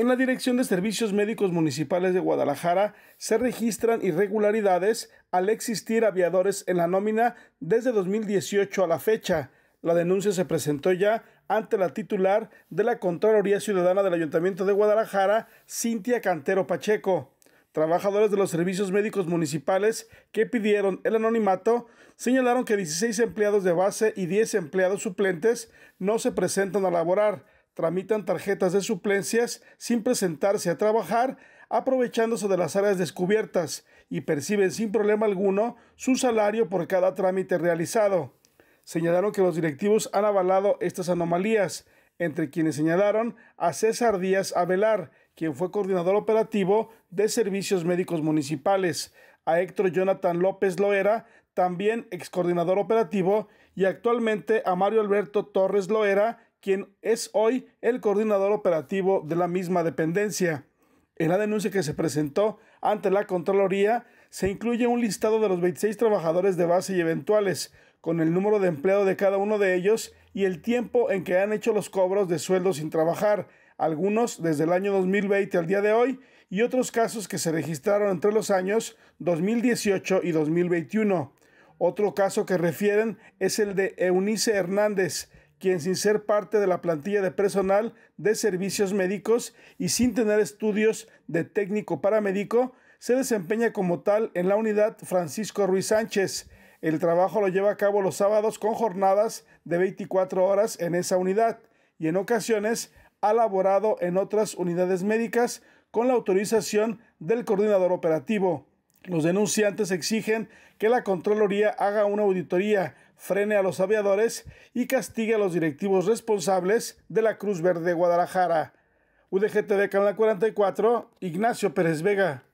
En la Dirección de Servicios Médicos Municipales de Guadalajara se registran irregularidades al existir aviadores en la nómina desde 2018 a la fecha. La denuncia se presentó ya ante la titular de la Contraloría Ciudadana del Ayuntamiento de Guadalajara, Cintia Cantero Pacheco. Trabajadores de los servicios médicos municipales que pidieron el anonimato señalaron que 16 empleados de base y 10 empleados suplentes no se presentan a laborar tramitan tarjetas de suplencias sin presentarse a trabajar, aprovechándose de las áreas descubiertas y perciben sin problema alguno su salario por cada trámite realizado. Señalaron que los directivos han avalado estas anomalías, entre quienes señalaron a César Díaz Avelar, quien fue coordinador operativo de servicios médicos municipales, a Héctor Jonathan López Loera, también ex coordinador operativo, y actualmente a Mario Alberto Torres Loera, quien es hoy el coordinador operativo de la misma dependencia. En la denuncia que se presentó ante la Contraloría se incluye un listado de los 26 trabajadores de base y eventuales, con el número de empleo de cada uno de ellos y el tiempo en que han hecho los cobros de sueldo sin trabajar, algunos desde el año 2020 al día de hoy y otros casos que se registraron entre los años 2018 y 2021. Otro caso que refieren es el de Eunice Hernández, quien sin ser parte de la plantilla de personal de servicios médicos y sin tener estudios de técnico paramédico, se desempeña como tal en la unidad Francisco Ruiz Sánchez. El trabajo lo lleva a cabo los sábados con jornadas de 24 horas en esa unidad y en ocasiones ha laborado en otras unidades médicas con la autorización del coordinador operativo. Los denunciantes exigen que la Contraloría haga una auditoría, frene a los aviadores y castigue a los directivos responsables de la Cruz Verde de Guadalajara. UDGTV Canal 44, Ignacio Pérez Vega.